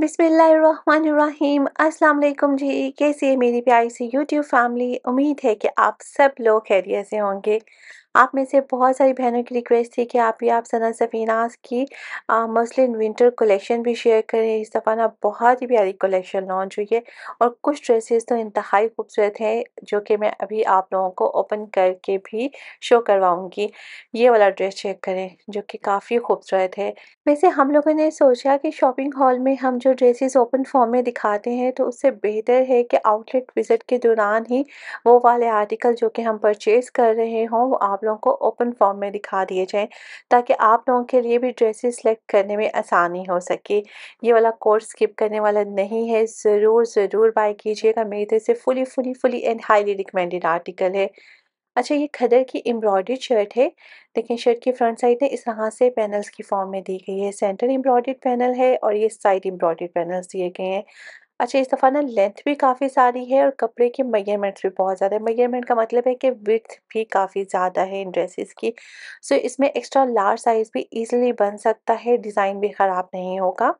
बिसमीम् अल्लाम जी कैसी है मेरी प्यारी सी यूट्यूब फैमिली उम्मीद है कि आप सब लोग खैरियत से होंगे आप में से बहुत सारी बहनों की रिक्वेस्ट थी कि आप ये आप सना सफीनास की मसलिन विंटर कलेक्शन भी शेयर करें इस दफ़ा ना बहुत ही प्यारी कलेक्शन लॉन्च हुई है और कुछ ड्रेसेस तो इंतहाई खूबसूरत हैं जो कि मैं अभी आप लोगों को ओपन करके भी शो करवाऊँगी ये वाला ड्रेस चेक करें जो कि काफ़ी खूबसूरत है वैसे हम लोगों ने सोचा कि शॉपिंग हॉल में हम जो ड्रेसेस ओपन फॉर्म में दिखाते हैं तो उससे बेहतर है कि आउटलेट विज़िट के दौरान ही वो वाले आर्टिकल जो कि हम परचेज़ कर रहे हों वो आप लोगों को ओपन फॉर्म में दिखा दिए जाएँ ताकि आप लोगों के लिए भी ड्रेसेस सेलेक्ट करने में आसानी हो सके ये वाला कोर्स स्किप करने वाला नहीं है ज़रूर ज़रूर बाय कीजिएगा मेरी तरह से fully fully fully and highly recommended article है अच्छा ये खदर की एम्ब्रॉयड शर्ट है लेकिन शर्ट की फ्रंट साइड ने इस तरह से पैनल्स की फॉर्म में दी गई है सेंटर एम्ब्रॉयड पैनल है और ये साइड एम्ब्रॉयड पैनल्स दिए गए हैं अच्छा इस दफ़ा ना लेंथ भी काफ़ी सारी है और कपड़े के मैयरमेंट्स भी बहुत ज़्यादा है मेजरमेंट का मतलब है कि विथ भी काफ़ी ज़्यादा है इन ड्रेसेस की सो इसमें एक्स्ट्रा लार्ज साइज़ भी ईजिली बन सकता है डिज़ाइन भी ख़राब नहीं होगा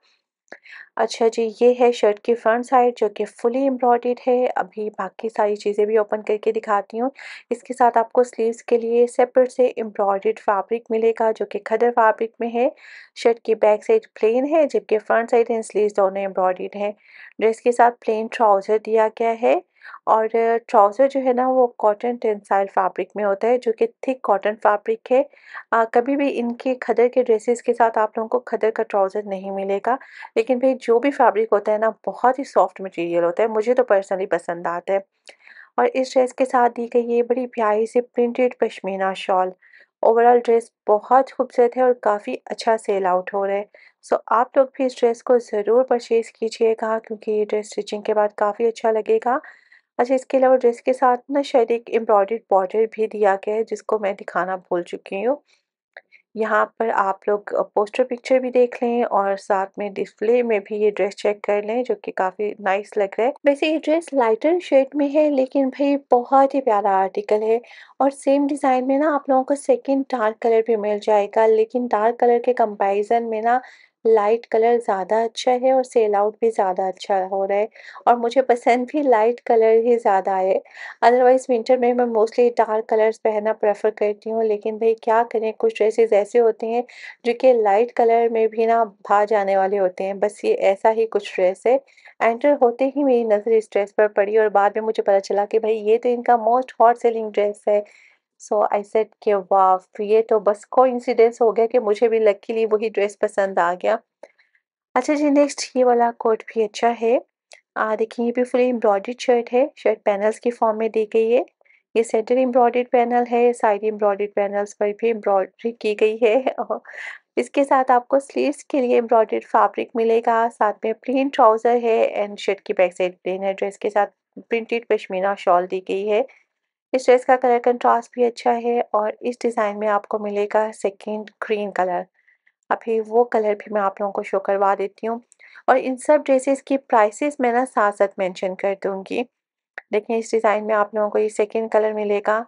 अच्छा जी ये है शर्ट की फ्रंट साइड जो कि फुली एम्ब्रॉयड है अभी बाकी सारी चीज़ें भी ओपन करके दिखाती हूँ इसके साथ आपको स्लीव्स के लिए सेपरेट से एम्ब्रॉयड फैब्रिक मिलेगा जो कि खदर फैब्रिक में है शर्ट की बैक साइड प्लेन है जबकि फ्रंट साइड एंड स्लीव्स दोनों एम्ब्रॉयड है ड्रेस के साथ प्लेन ट्राउज़र दिया गया है और ट्राउज़र जो है ना वो कॉटन टेंसाइल फैब्रिक में होता है जो कि थिक कॉटन फैब्रिक है आ, कभी भी इनके खदर के ड्रेसेस के साथ आप लोगों को खदर का ट्राउज़र नहीं मिलेगा लेकिन भाई जो भी फैब्रिक होता है ना बहुत ही सॉफ्ट मटेरियल होता है मुझे तो पर्सनली पसंद आता है और इस ड्रेस के साथ दी गई ये बड़ी प्यारी सी printed pashmina shawl overall dress बहुत खूबसूरत है और काफ़ी अच्छा सेल आउट हो रहा है सो so, आप लोग भी इस ड्रेस को ज़रूर परचेज़ कीजिएगा क्योंकि ये ड्रेस स्टिचिंग के बाद काफ़ी अच्छा लगेगा अच्छा इसके अलावा ड्रेस के साथ ना शायद एक एम्ब्रॉयड बॉर्डर भी दिया गया है जिसको मैं दिखाना भूल चुकी हूँ यहाँ पर आप लोग पोस्टर पिक्चर भी देख लें और साथ में डिस्प्ले में भी ये ड्रेस चेक कर लें जो कि काफ़ी नाइस लग रहा है वैसे ये ड्रेस लाइटर शेड में है लेकिन भाई बहुत ही प्यारा आर्टिकल है और सेम डिज़ाइन में ना आप लोगों को सेकंड डार्क कलर भी मिल जाएगा लेकिन डार्क कलर के कंपैरिजन में ना लाइट कलर ज़्यादा अच्छा है और सेल आउट भी ज़्यादा अच्छा हो रहा है और मुझे पसंद भी लाइट कलर ही ज़्यादा है अदरवाइज़ विंटर में मैं मोस्टली डार्क कलर्स पहनना प्रेफर करती हूँ लेकिन भाई क्या करें कुछ ड्रेसेस ऐसे होते हैं जो कि लाइट कलर में भी ना भा जाने वाले होते हैं बस ये ऐसा ही कुछ ड्रेस है एंटर होते ही मेरी नज़र इस ड्रेस पर पड़ी और बाद में मुझे पता चला कि भाई ये तो इनका मोस्ट हॉट सेलिंग ड्रेस है सो आई सेट के वाह तो ये तो बस कोइंसिडेंस हो गया कि मुझे भी लकीली वही ड्रेस पसंद आ गया अच्छा जी नेक्स्ट ये वाला कोट भी अच्छा है देखिए ये भी फुल एम्ब्रॉयड शर्ट है शर्ट पैनल्स की फॉर्म में दी गई है ये सेंटर एम्ब्रॉयड पैनल है साइड एम्ब्रॉयड पैनल्स पर भी एम्ब्रॉयडरी की गई है इसके साथ आपको स्लीव्स के लिए एम्ब्रॉयड फैब्रिक मिलेगा साथ में प्लेन ट्राउज़र है एंड शर्ट की बैक साइड प्लेन है ड्रेस के साथ प्रिंटेड पश्मीना शॉल दी गई है इस ड्रेस का कलर कंट्रास्ट भी अच्छा है और इस डिज़ाइन में आपको मिलेगा सेकेंड ग्रीन कलर अभी वो कलर भी मैं आप लोगों को शो करवा देती हूँ और इन सब ड्रेसेस की प्राइसेस मैं ना साथ साथ मेंशन कर दूँगी देखिए इस डिज़ाइन में आप लोगों को ये सेकेंड कलर मिलेगा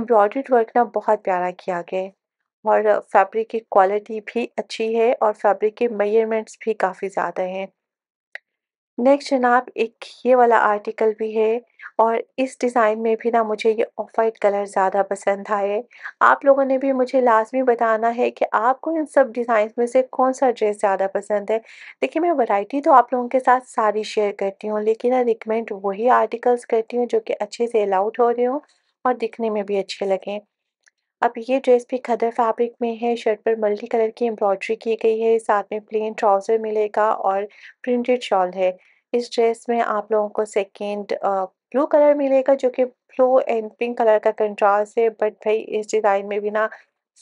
एम्ब्रॉयड्रीड वर्क ना बहुत प्यारा किया गया और फैब्रिक की क्वालिटी भी अच्छी है और फैब्रिक के मेजरमेंट्स भी काफ़ी ज़्यादा हैं नेक्स्ट जनाब एक ये वाला आर्टिकल भी है और इस डिज़ाइन में भी ना मुझे ये ऑफ वाइट कलर ज़्यादा पसंद आए आप लोगों ने भी मुझे लाजमी बताना है कि आपको इन सब डिज़ाइन में से कौन सा ड्रेस ज़्यादा पसंद है देखिए मैं वैरायटी तो आप लोगों के साथ सारी शेयर करती हूँ लेकिन ना रिकमेंड वही आर्टिकल्स करती हूँ जो कि अच्छे से अलाउट हो रहे हों और दिखने में भी अच्छे लगें अब ये ड्रेस भी खदर फैब्रिक में है शर्ट पर मल्टी कलर की एम्ब्रॉयडरी की गई है साथ में प्लेन ट्राउज़र मिलेगा और प्रिंटेड शॉल है इस ड्रेस में आप लोगों को सेकेंड ब्लू कलर मिलेगा जो कि ब्लू एंड पिंक कलर का कंट्रास्ट है बट भाई इस डिज़ाइन में भी ना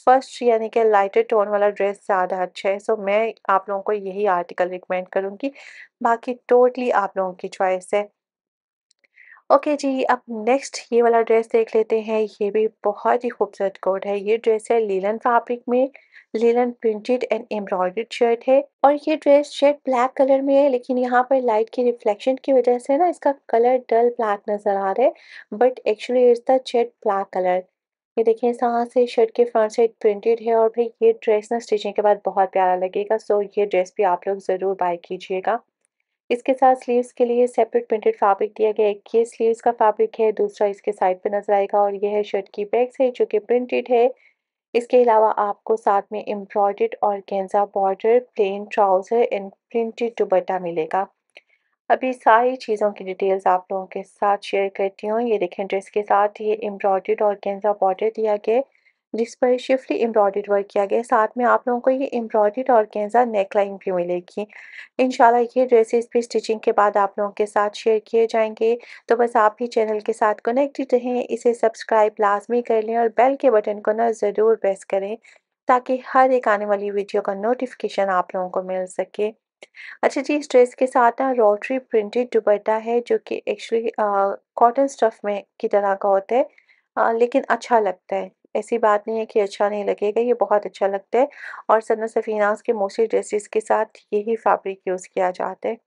फर्स्ट यानी कि लाइटर टोन वाला ड्रेस ज़्यादा अच्छा है सो मैं आप लोगों को यही आर्टिकल रिकमेंड करूँगी बाकी टोटली आप लोगों की चॉइस है ओके okay जी अब नेक्स्ट ये वाला ड्रेस देख लेते हैं ये भी बहुत ही खूबसूरत कोट है ये ड्रेस है लीलन फैब्रिक में linen printed and embroidered shirt है और ये ड्रेस शर्ट ब्लैक कलर में है लेकिन यहाँ पर लाइट की रिफ्लेक्शन की वजह से ना इसका कलर डल ब्लैक नज़र आ रहा है but actually is the shirt black colour ये देखिए यहाँ से शर्ट के फ्रंट साइड प्रिंटेड है और भाई ये ड्रेस ना स्टिचिंग के बाद बहुत प्यारा लगेगा सो ये ड्रेस भी आप लोग ज़रूर बाय कीजिएगा इसके साथ स्लीव्स के लिए सेपरेट प्रिंटेड फैब्रिक दिया गया है ये स्लीव्स का फैब्रिक है दूसरा इसके साइड पे नजर आएगा और यह है शर्ट की बैग है जो कि प्रिंटेड है इसके अलावा आपको साथ में एम्ब्रॉयड और गेंजा border plain trouser and printed dupatta मिलेगा अभी सारी चीज़ों की डिटेल्स आप लोगों के साथ शेयर करती हूँ ये देखें ड्रेस के साथ ये एम्ब्रॉयड और गेंजा बॉर्डर दिया गया जिस पर शिफली एम्ब्रॉयड वर्क किया गया है साथ में आप लोगों को ये एम्ब्रॉयड और गेंजा नेकलाइन भी मिलेगी इन ये ड्रेसेस भी स्टिचिंग के बाद आप लोगों के साथ शेयर किए जाएंगे तो बस आप ही चैनल के साथ कनेक्टेड रहें इसे सब्सक्राइब लाजमी कर लें और बेल के बटन को ना ज़रूर प्रेस करें ताकि हर एक आने वाली वीडियो का नोटिफिकेशन आप लोगों को मिल सके अच्छा जी इस ड्रेस के साथ ना रोटरी प्रिंटेड दुपट्टा है जो कि एक्चुअली कॉटन स्टफ में की तरह का होता है आ, लेकिन अच्छा लगता है ऐसी बात नहीं है कि अच्छा नहीं लगेगा ये बहुत अच्छा लगता है और सदन सफीनास के मोस्टली ड्रेसेस के साथ यही फैब्रिक यूज़ किया जाता है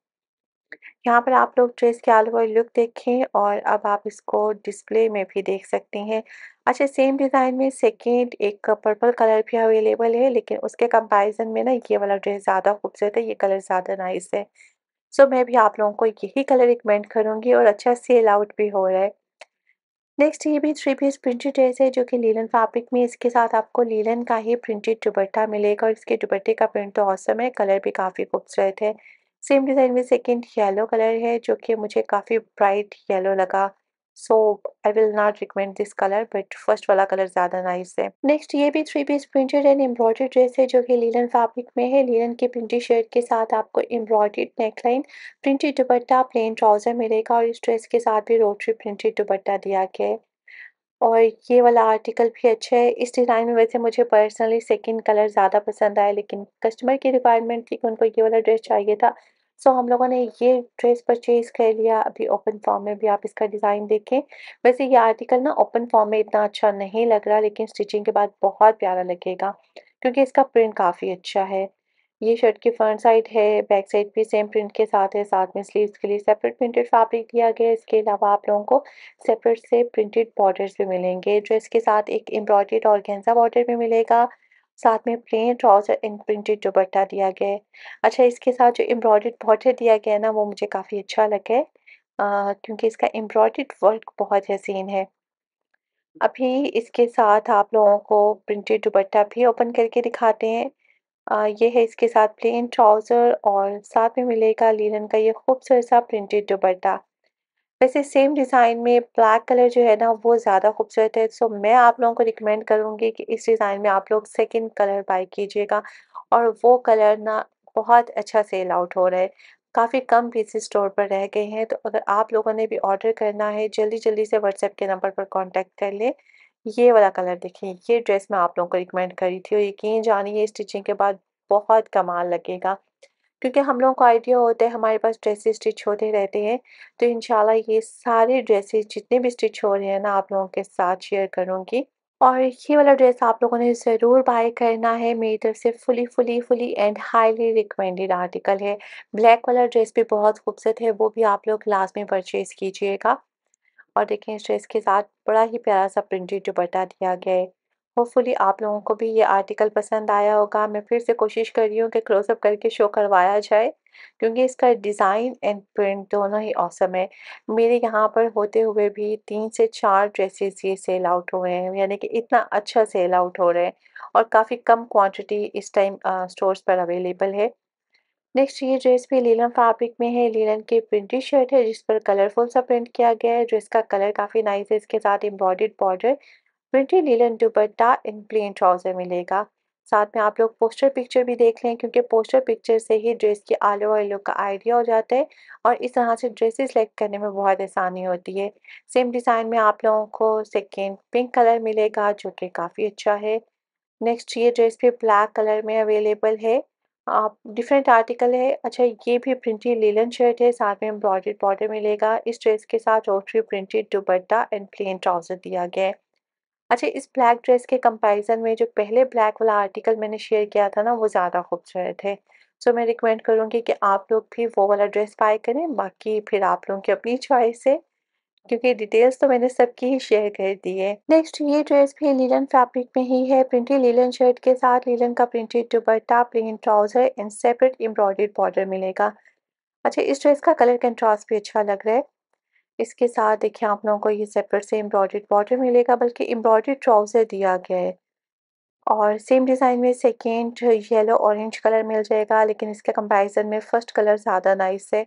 यहाँ पर आप लोग ड्रेस के आलो लुक देखें और अब आप इसको डिस्प्ले में भी देख सकते हैं अच्छा सेम डिज़ाइन में सेकेंड एक पर्पल कलर भी अवेलेबल है लेकिन उसके कंपैरिजन में ना ये वाला ड्रेस ज़्यादा खूबसूरत है ये कलर ज़्यादा नाइस है सो मैं भी आप लोगों को यही कलर रिकमेंड करूँगी और अच्छा सेल आउट भी हो रहा है नेक्स्ट ये भी थ्री पीस प्रिंटेड ड्रेस है जो कि लीलन फैब्रिक में इसके साथ आपको लीलन का ही प्रिंटेड दुपट्टा मिलेगा और इसके दुपट्टे का प्रिंट तो औसम है कलर भी काफ़ी खूबसूरत है सेम डिज़ाइन में सेकंड येलो कलर है जो कि मुझे काफ़ी ब्राइट येलो लगा so I will not recommend this colour but first वाला कलर ज़्यादा नाइस है नेक्स्ट ये भी three piece printed and embroidered dress है जो कि लीलन फैब्रिक में है लीलन की प्रिंटेड शर्ट के साथ आपको embroidered neckline printed dupatta plain trouser मिलेगा और इस ड्रेस के साथ भी रोटरी प्रिंटेड दुपट्टा दिया गया है और ये वाला आर्टिकल भी अच्छा है इस डिज़ाइन में वैसे मुझे पर्सनली सेकंड कलर ज़्यादा पसंद आया लेकिन कस्टमर की रिक्वायरमेंट थी कि उनको ये वाला ड्रेस चाहिए था सो हम लोगों ने ये ड्रेस परचेज कर लिया अभी ओपन फॉर्म में भी आप इसका डिज़ाइन देखें वैसे ये आर्टिकल ना ओपन फॉर्म में इतना अच्छा नहीं लग रहा लेकिन स्टिचिंग के बाद बहुत प्यारा लगेगा क्योंकि इसका प्रिंट काफ़ी अच्छा है ये शर्ट की फ्रंट साइड है बैक साइड भी सेम प्रिंट के साथ है साथ में स्लीव्स के लिए सेपरेट प्रिंटेड फैब्रिक दिया गया है इसके अलावा आप लोगों को सेपरेट से प्रिंटेड बॉर्डर्स भी मिलेंगे ड्रेस के साथ एक एम्ब्रॉयडेड और गेंजा बॉर्डर भी मिलेगा साथ में plain trouser and printed dupatta दिया गया है अच्छा इसके साथ जो एम्ब्रॉयड बॉर्डर दिया गया है ना वो मुझे काफ़ी अच्छा लगे क्योंकि इसका एम्ब्रॉयड वर्क बहुत हसीन है अभी इसके साथ आप लोगों को प्रिंटेड दुपट्टा भी ओपन करके दिखाते हैं आ, ये है इसके साथ प्लेन ट्राउज़र और साथ में मिलेगा लीलन का ये खूबसूरत सा प्रिंटेड दुपट्टा वैसे सेम डिज़ाइन में ब्लैक कलर जो है ना वो ज़्यादा खूबसूरत है सो मैं आप लोगों को रिकमेंड करूँगी कि इस डिज़ाइन में आप लोग सेकंड कलर बाई कीजिएगा और वो कलर ना बहुत अच्छा सेल आउट हो रहा है काफ़ी कम पीसेस स्टोर पर रह गए हैं तो अगर आप लोगों ने भी ऑर्डर करना है जल्दी जल्दी से व्हाट्सएप के नंबर पर कॉन्टेक्ट कर लें ये वाला कलर देखें ये ड्रेस मैं आप लोगों को रिकमेंड करी थी और यकीन जानिए स्टिचिंग के बाद बहुत कमाल लगेगा क्योंकि हम लोगों को आइडिया होता है हमारे पास ड्रेसेस स्टिच होते रहते हैं तो इन ये सारे ड्रेसेस जितने भी स्टिच हो रहे हैं ना आप लोगों के साथ शेयर करूँगी और ये वाला ड्रेस आप लोगों ने ज़रूर बाय करना है मेरी तरफ से fully fully fully and highly recommended article है ब्लैक वाला ड्रेस भी बहुत खूबसूरत है वो भी आप लोग लास्ट में परचेज़ कीजिएगा और देखें इस ड्रेस के साथ बड़ा ही प्यारा सा प्रिंटेड दुपट्टा दिया गया है होपफुली आप लोगों को भी ये आर्टिकल पसंद आया होगा मैं फिर से कोशिश कर रही हूँ कि क्लोजअप करके शो करवाया जाए क्योंकि इसका डिज़ाइन एंड प्रिंट दोनों ही औसम है मेरे यहाँ पर होते हुए भी तीन से चार ड्रेसेस ये सेल आउट हुए हैं यानी कि इतना अच्छा सेल आउट हो रहे हैं और काफ़ी कम क्वांटिटी इस टाइम स्टोर्स पर अवेलेबल है नेक्स्ट ये ड्रेस भी लीलन फैब्रिक में है लीलन की प्रिंटेड शर्ट है जिस पर कलरफुल सा प्रिंट किया गया है ड्रेस का कलर काफ़ी नाइस है इसके साथ embroidered border printed linen dupatta इन प्लेन ट्राउज़र मिलेगा साथ में आप लोग पोस्टर पिक्चर भी देख लें क्योंकि पोस्टर पिक्चर से ही ड्रेस की आलो ओवर लुक का आइडिया हो जाता है और इस तरह से ड्रेसेस सेलेक्ट करने में बहुत आसानी होती है सेम डिज़ाइन में आप लोगों को सेकेंड पिंक कलर मिलेगा जो कि काफ़ी अच्छा है नेक्स्ट ये ड्रेस भी ब्लैक कलर में अवेलेबल है डिफरेंट आर्टिकल है अच्छा ये भी प्रिंटेड लीलन शर्ट है साथ में एम्ब्रॉयड बॉर्डर मिलेगा इस ड्रेस के साथ rotary printed dupatta and plain trouser दिया गया है अच्छा इस ब्लैक ड्रेस के कंपैरिज़न में जो पहले ब्लैक वाला आर्टिकल मैंने शेयर किया था ना वो ज़्यादा खूबसूरत है सो मैं रिकमेंड करूँगी कि आप लोग भी वो वाला ड्रेस बाय करें बाकी फिर आप लोगों की अपनी चॉइस है क्योंकि डिटेल्स तो मैंने सबकी ही शेयर कर दी है नेक्स्ट ये ड्रेस भी लीलन फैब्रिक में ही है प्रिंटेड लीलन शर्ट के साथ लीलन का printed dupatta plain trouser and separate embroidered border मिलेगा अच्छा इस ड्रेस का कलर कंट्रास्ट भी अच्छा लग रहा है इसके साथ देखिए आप लोगों को ये सेपरेट से एम्ब्रॉयड बॉर्डर मिलेगा बल्कि एम्ब्रॉयड ट्राउज़र दिया गया है और सेम डिज़ाइन में सेकेंड येलो ऑरेंज कलर मिल जाएगा लेकिन इसके कंपैरिजन में फ़र्स्ट कलर ज़्यादा नाइस है